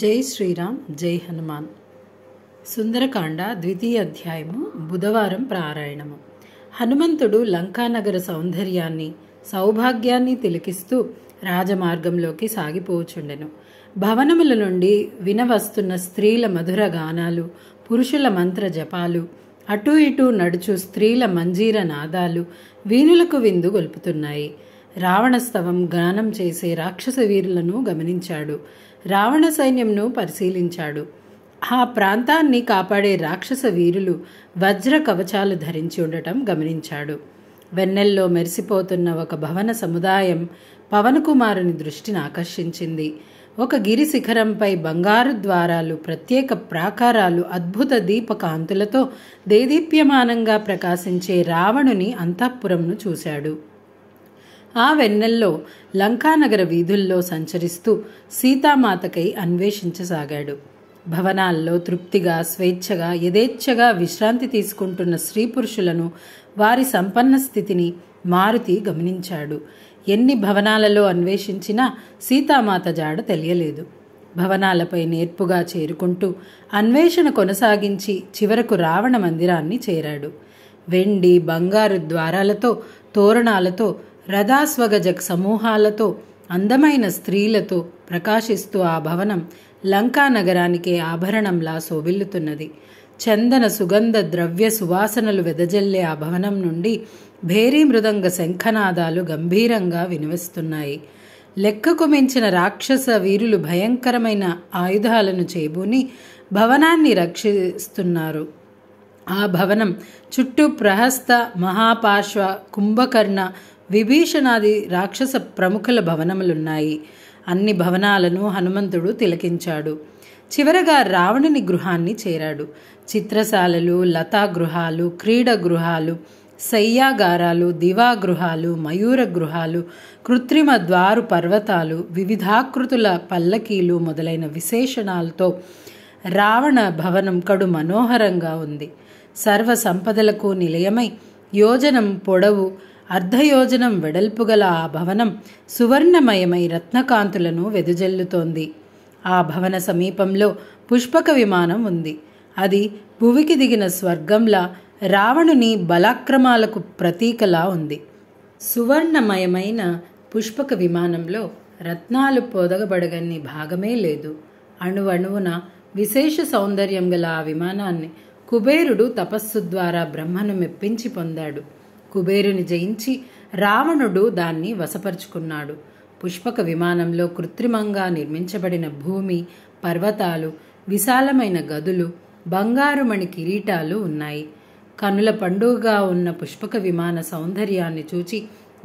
జై శ్రీరామ్ జై హనుమాన్ సుందరకాండ ద్వితీయ అధ్యాయము బుధవారం ప్రారాయణము హనుమంతుడు లంకానగర సౌందర్యాన్ని సౌభాగ్యాన్ని తిలకిస్తూ రాజమార్గంలోకి సాగిపోచుండెను భవనముల నుండి వినవస్తున్న స్త్రీల మధుర గానాలు పురుషుల మంత్ర జపాలు అటూ ఇటూ నడుచు స్త్రీల మంజీర నాదాలు వీణులకు విందు గొలుపుతున్నాయి రావణస్తవం గానం చేసే రాక్షస వీరులను గమనించాడు రావణ సైన్యంను పరిశీలించాడు ఆ ప్రాంతాన్ని కాపాడే రాక్షస వీరులు వజ్ర కవచాలు ధరించి ఉండటం గమనించాడు వెన్నెల్లో మెరిసిపోతున్న ఒక భవన సముదాయం పవనకుమారుని దృష్టిని ఆకర్షించింది ఒక గిరి శిఖరంపై బంగారు ద్వారాలు ప్రత్యేక ప్రాకారాలు అద్భుత దీపకాంతులతో దేదీప్యమానంగా ప్రకాశించే రావణుని అంతఃపురంను చూశాడు ఆ వెన్నెల్లో లంకానగర వీధుల్లో సంచరిస్తూ సీతామాతకై అన్వేషించసాగాడు భవనాల్లో తృప్తిగా స్వేచ్ఛగా యథేచ్ఛగా విశ్రాంతి తీసుకుంటున్న స్త్రీ పురుషులను వారి సంపన్న స్థితిని మారుతి గమనించాడు ఎన్ని భవనాలలో అన్వేషించినా సీతామాత జాడ తెలియలేదు భవనాలపై నేర్పుగా చేరుకుంటూ అన్వేషణ కొనసాగించి చివరకు రావణ మందిరాన్ని చేరాడు వెండి బంగారు ద్వారాలతో తోరణాలతో రథాస్వగజ సమూహాలతో అందమైన స్త్రీలతో ప్రకాశిస్తూ ఆ భవనం లంకా నగరానికే ఆభరణంలా శోభిల్లుతున్నది చందన సుగంధ ద్రవ్య సువాసనలు వెదజల్లే ఆ భవనం నుండి భేరీ మృదంగ శంఖనాదాలు గంభీరంగా వినిపిస్తున్నాయి లెక్కకు మించిన రాక్షస వీరులు భయంకరమైన ఆయుధాలను చేబూని భవనాన్ని రక్షిస్తున్నారు ఆ భవనం చుట్టూ ప్రహస్త మహాపార్శ్వ కుంభకర్ణ విభీషణాది రాక్షస ప్రముఖుల భవనములున్నాయి అన్ని భవనాలను హనుమంతుడు తిలకించాడు చివరగా రావణుని గృహాన్ని చేరాడు చిత్రశాలలు లతా గృహాలు క్రీడ గృహాలు శయ్యాగారాలు దివాగృహాలు మయూర గృహాలు కృత్రిమ ద్వారు పర్వతాలు వివిధాకృతుల పల్లకీలు మొదలైన విశేషణాలతో రావణ భవనం కడు మనోహరంగా ఉంది సర్వ సంపదలకు నిలయమై యోజనం పొడవు అర్ధయోజనం గల ఆ భవనం సువర్ణమయమై రత్నకాంతులను వెదజల్లుతోంది ఆ భవన సమీపంలో పుష్పక విమానం ఉంది అది భువికి దిగిన స్వర్గంలా రావణుని బలాక్రమాలకు ప్రతీకలా ఉంది సువర్ణమయమైన పుష్పక విమానంలో రత్నాలు పొదగబడగని భాగమే లేదు అణువణువున విశేష సౌందర్యం గల ఆ విమానాన్ని కుబేరుడు తపస్సు ద్వారా బ్రహ్మను మెప్పించి పొందాడు కుబేరుని జయించి రావణుడు దాన్ని వశపరుచుకున్నాడు పుష్పక విమానంలో కృత్రిమంగా నిర్మించబడిన భూమి పర్వతాలు విశాలమైన గదులు బంగారుమణి కిరీటాలు ఉన్నాయి కనుల పండుగగా ఉన్న పుష్పక విమాన సౌందర్యాన్ని చూచి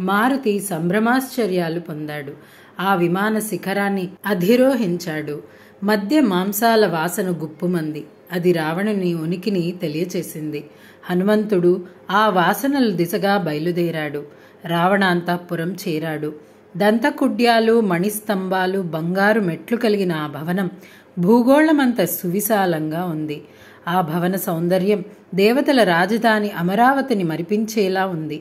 మారుతి సంభ్రమాశ్చర్యాలు పొందాడు ఆ విమాన శిఖరాన్ని అధిరోహించాడు మధ్య మాంసాల వాసన గుప్పుమంది అది రావణుని ఉనికిని తెలియచేసింది హనుమంతుడు ఆ వాసనల దిశగా బయలుదేరాడు రావణాంతఃపురం చేరాడు దంతకుడ్యాలు మణిస్తంభాలు బంగారు మెట్లు కలిగిన ఆ భవనం భూగోళమంత సువిశాలంగా ఉంది ఆ భవన సౌందర్యం దేవతల రాజధాని అమరావతిని మరిపించేలా ఉంది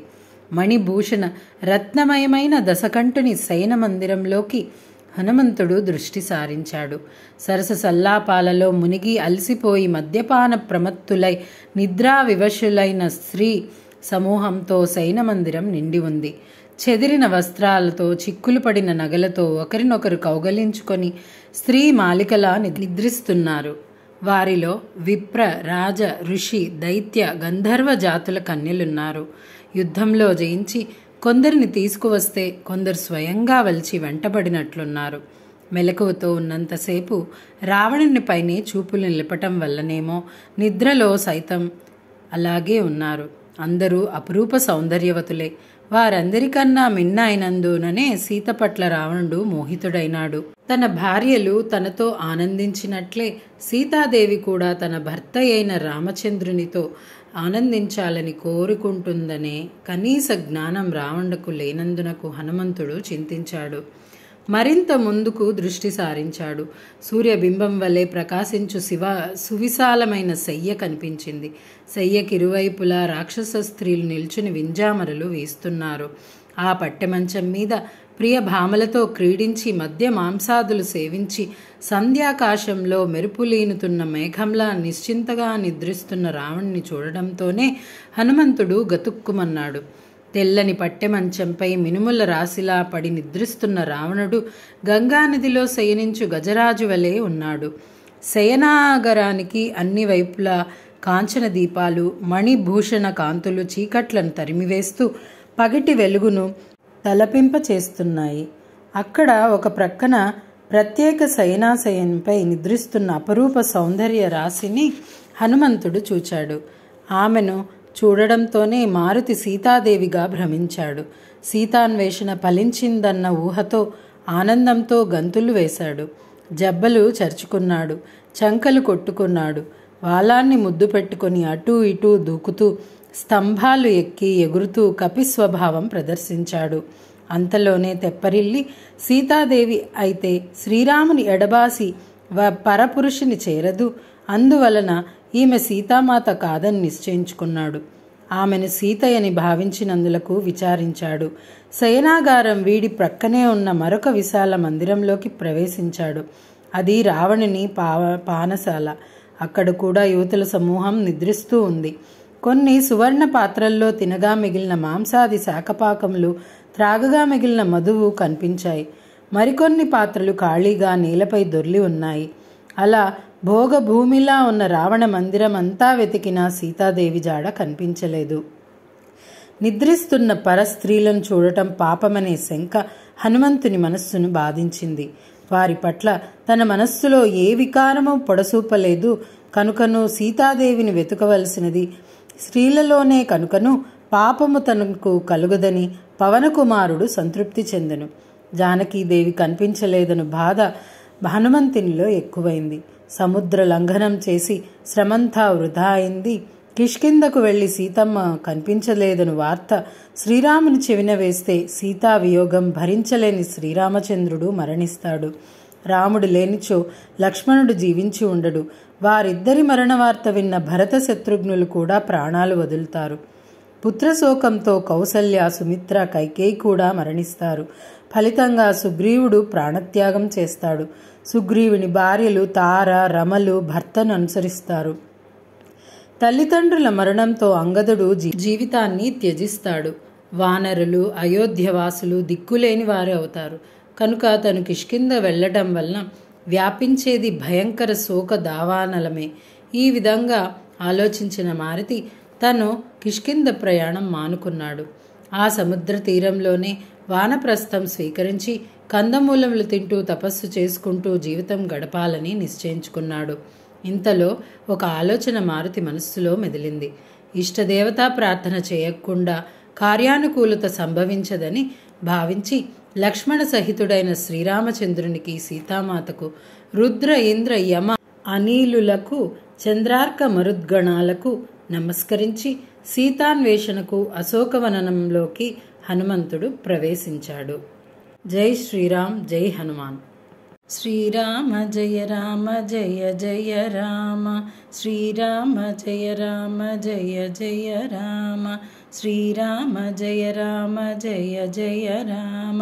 మణిభూషణ రత్నమయమైన దశకంఠుని శయన మందిరంలోకి హనుమంతుడు దృష్టి సారించాడు సరస సల్లాపాలలో మునిగి అలసిపోయి మద్యపాన ప్రమత్తులై నిద్రా వివశులైన స్త్రీ సమూహంతో సైనమందిరం నిండి ఉంది చెదిరిన వస్త్రాలతో చిక్కులు పడిన నగలతో ఒకరినొకరు కౌగలించుకొని స్త్రీ మాలికలా నిద్రిస్తున్నారు వారిలో విప్ర రాజ ఋషి దైత్య గంధర్వ జాతుల కన్యలున్నారు యుద్ధంలో జయించి కొందరిని తీసుకువస్తే కొందరు స్వయంగా వలిచి వెంటబడినట్లున్నారు మెలకువతో ఉన్నంతసేపు రావణునిపైనే చూపులు నిలపటం వల్లనేమో నిద్రలో సైతం అలాగే ఉన్నారు అందరూ అపురూప సౌందర్యవతులే వారందరికన్నా అయినందుననే సీత పట్ల రావణుడు మోహితుడైనాడు తన భార్యలు తనతో ఆనందించినట్లే సీతాదేవి కూడా తన భర్త అయిన రామచంద్రునితో ఆనందించాలని కోరుకుంటుందనే కనీస జ్ఞానం రావణకు లేనందునకు హనుమంతుడు చింతించాడు మరింత ముందుకు దృష్టి సారించాడు సూర్యబింబం వలె ప్రకాశించు శివ సువిశాలమైన శయ్య కనిపించింది శయ్యకిరువైపులా రాక్షస స్త్రీలు నిల్చుని వింజామరలు వీస్తున్నారు ఆ పట్టెమంచం మీద ప్రియ భామలతో క్రీడించి మధ్య మాంసాదులు సేవించి సంధ్యాకాశంలో మెరుపులీనుతున్న మేఘంలా నిశ్చింతగా నిద్రిస్తున్న రావణ్ణి చూడడంతోనే హనుమంతుడు గతుక్కుమన్నాడు తెల్లని పట్టెమంచంపై మినుముల రాశిలా పడి నిద్రిస్తున్న రావణుడు గంగానదిలో శయనించు గజరాజు వలె ఉన్నాడు శయనాగరానికి అన్ని వైపులా కాంచన దీపాలు మణిభూషణ కాంతులు చీకట్లను తరిమివేస్తూ పగిటి వెలుగును తలపింపచేస్తున్నాయి అక్కడ ఒక ప్రక్కన ప్రత్యేక సైనాశయంపై నిద్రిస్తున్న అపరూప సౌందర్య రాశిని హనుమంతుడు చూచాడు ఆమెను చూడడంతోనే మారుతి సీతాదేవిగా భ్రమించాడు సీతాన్వేషణ ఫలించిందన్న ఊహతో ఆనందంతో గంతులు వేశాడు జబ్బలు చర్చుకున్నాడు చంకలు కొట్టుకున్నాడు వాలాన్ని ముద్దు పెట్టుకుని అటూ ఇటూ దూకుతూ స్తంభాలు ఎక్కి ఎగురుతూ కపిస్వభావం ప్రదర్శించాడు అంతలోనే తెప్పరిల్లి సీతాదేవి అయితే శ్రీరాముని ఎడబాసి వ పరపురుషుని చేరదు అందువలన ఈమె సీతామాత కాదని నిశ్చయించుకున్నాడు ఆమెను సీతయని భావించినందులకు విచారించాడు సేనాగారం వీడి ప్రక్కనే ఉన్న మరొక విశాల మందిరంలోకి ప్రవేశించాడు అది రావణుని పా పానశాల అక్కడ కూడా యువతుల సమూహం నిద్రిస్తూ ఉంది కొన్ని సువర్ణ పాత్రల్లో తినగా మిగిలిన మాంసాది శాఖపాకములు త్రాగగా మిగిలిన మధువు కనిపించాయి మరికొన్ని పాత్రలు ఖాళీగా నేలపై దొర్లి ఉన్నాయి అలా భోగ భూమిలా ఉన్న రావణ మందిరం అంతా వెతికిన సీతాదేవి జాడ కనిపించలేదు నిద్రిస్తున్న పరస్త్రీలను చూడటం పాపమనే శంక హనుమంతుని మనస్సును బాధించింది వారి పట్ల తన మనస్సులో ఏ వికారమూ పొడసూపలేదు కనుకను సీతాదేవిని వెతుకవలసినది స్త్రీలలోనే కనుకను పాపము తనకు కలుగదని పవనకుమారుడు సంతృప్తి చెందెను జానకీదేవి కనిపించలేదను బాధ హనుమంతునిలో ఎక్కువైంది సముద్ర లంఘనం చేసి శ్రమంతా వృధా అయింది కిష్కిందకు వెళ్లి సీతమ్మ కనిపించలేదను వార్త శ్రీరాముని చెవిన వేస్తే సీతా వియోగం భరించలేని శ్రీరామచంద్రుడు మరణిస్తాడు రాముడు లేనిచో లక్ష్మణుడు జీవించి ఉండడు వారిద్దరి మరణ వార్త విన్న భరత శత్రుఘ్నులు కూడా ప్రాణాలు వదులుతారు పుత్రశోకంతో కౌసల్య సుమిత్ర కైకేయి కూడా మరణిస్తారు ఫలితంగా సుగ్రీవుడు ప్రాణత్యాగం చేస్తాడు సుగ్రీవుని భార్యలు తార రమలు భర్తను అనుసరిస్తారు తల్లిదండ్రుల మరణంతో అంగదుడు జీవితాన్ని త్యజిస్తాడు వానరులు అయోధ్యవాసులు దిక్కులేని వారే అవుతారు కనుక తను కిష్కింద వెళ్ళటం వలన వ్యాపించేది భయంకర శోక దావానలమే ఈ విధంగా ఆలోచించిన మారుతి తను కిష్కింద ప్రయాణం మానుకున్నాడు ఆ సముద్ర తీరంలోనే వానప్రస్థం స్వీకరించి కందమూలములు తింటూ తపస్సు చేసుకుంటూ జీవితం గడపాలని నిశ్చయించుకున్నాడు ఇంతలో ఒక ఆలోచన మారుతి మనస్సులో మెదిలింది ఇష్టదేవతా ప్రార్థన చేయకుండా కార్యానుకూలత సంభవించదని భావించి లక్ష్మణ సహితుడైన శ్రీరామచంద్రునికి సీతామాతకు రుద్ర ఇంద్ర యమ అనీలులకు చంద్రార్క మరుద్గణాలకు నమస్కరించి సీతాన్వేషణకు అశోకవనంలోకి హనుమంతుడు ప్రవేశించాడు జై శ్రీరామ్ జై హనుమాన్ శ్రీరామ జయ రామ జయ జయ రామ శ్రీరామ జయ రామ జయ జయ రామ శ్రీరామ జయ రామ జయ జయ రామ